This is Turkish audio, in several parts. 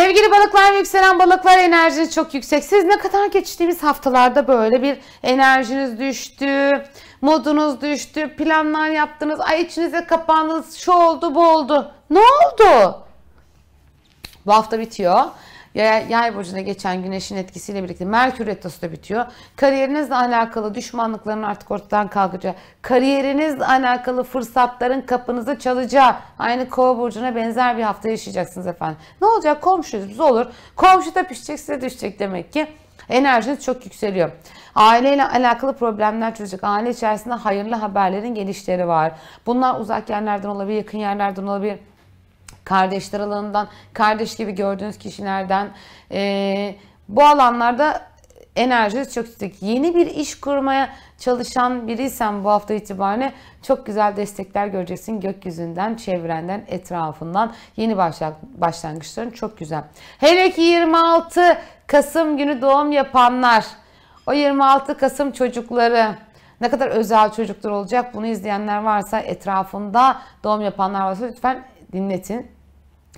Sevgili balıklar, yükselen balıklar enerjiniz çok yüksek. Siz ne kadar geçtiğimiz haftalarda böyle bir enerjiniz düştü, modunuz düştü, planlar yaptınız, ay içinize kapandınız, şu oldu bu oldu. Ne oldu? Bu hafta bitiyor. Yay burcuna geçen güneşin etkisiyle birlikte Merkür retrosu da bitiyor. Kariyerinizle alakalı düşmanlıkların artık ortadan kalkacağı, kariyerinizle alakalı fırsatların kapınızı çalacağı aynı kova burcuna benzer bir hafta yaşayacaksınız efendim. Ne olacak? Komşunuz olur. Komşu da pişecek size düşecek demek ki. Enerjiniz çok yükseliyor. Aileyle alakalı problemler çözecek. Aile içerisinde hayırlı haberlerin gelişleri var. Bunlar uzak yerlerden olabilir, yakın yerlerden olabilir kardeşler alanından, kardeş gibi gördüğünüz kişilerden e, bu alanlarda enerjiniz çok yüksek. Yeni bir iş kurmaya çalışan biriysen bu hafta itibariyle çok güzel destekler göreceksin gökyüzünden, çevrenden, etrafından. Yeni başlangıçların çok güzel. Hele ki 26 Kasım günü doğum yapanlar, o 26 Kasım çocukları, ne kadar özel çocuklar olacak bunu izleyenler varsa etrafında doğum yapanlar varsa lütfen dinletin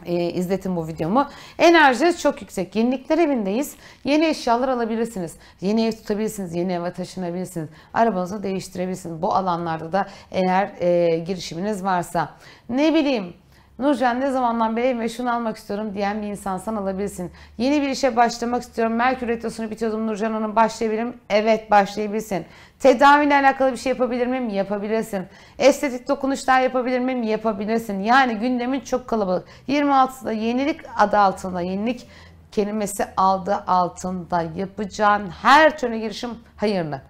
e, izletin bu videomu. Enerjiniz çok yüksek. Yenilikler evindeyiz. Yeni eşyalar alabilirsiniz. Yeni ev tutabilirsiniz. Yeni eve taşınabilirsiniz. Arabanızı değiştirebilirsiniz. Bu alanlarda da eğer e, girişiminiz varsa. Ne bileyim Nurcan ne zamandan beri ve şunu almak istiyorum diyen bir insansan alabilirsin. Yeni bir işe başlamak istiyorum. Merkür retrosunu bitiyordum Nurcan Hanım başlayabilirim. Evet başlayabilirsin. Tedaviyle alakalı bir şey yapabilir miyim? Yapabilirsin. Estetik dokunuşlar yapabilir miyim? Yapabilirsin. Yani gündemin çok kalabalık. 26'da yenilik adı altında yenilik kelimesi aldı altında yapacağın her türlü girişim hayırlı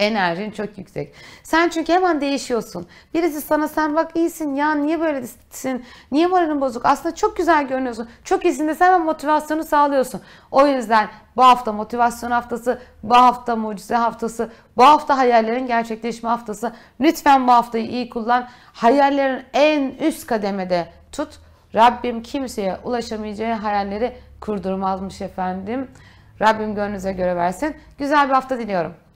enerjin çok yüksek. Sen çünkü hemen değişiyorsun. Birisi sana sen bak iyisin ya niye böylesin? Niye moralin bozuk? Aslında çok güzel görünüyorsun. Çok iyisin de sen hemen motivasyonu sağlıyorsun. O yüzden bu hafta motivasyon haftası, bu hafta mucize haftası, bu hafta hayallerin gerçekleşme haftası. Lütfen bu haftayı iyi kullan. Hayallerin en üst kademede tut. Rabbim kimseye ulaşamayacağı hayalleri kurdurmazmış efendim. Rabbim gönlünüze göre versin. Güzel bir hafta diliyorum.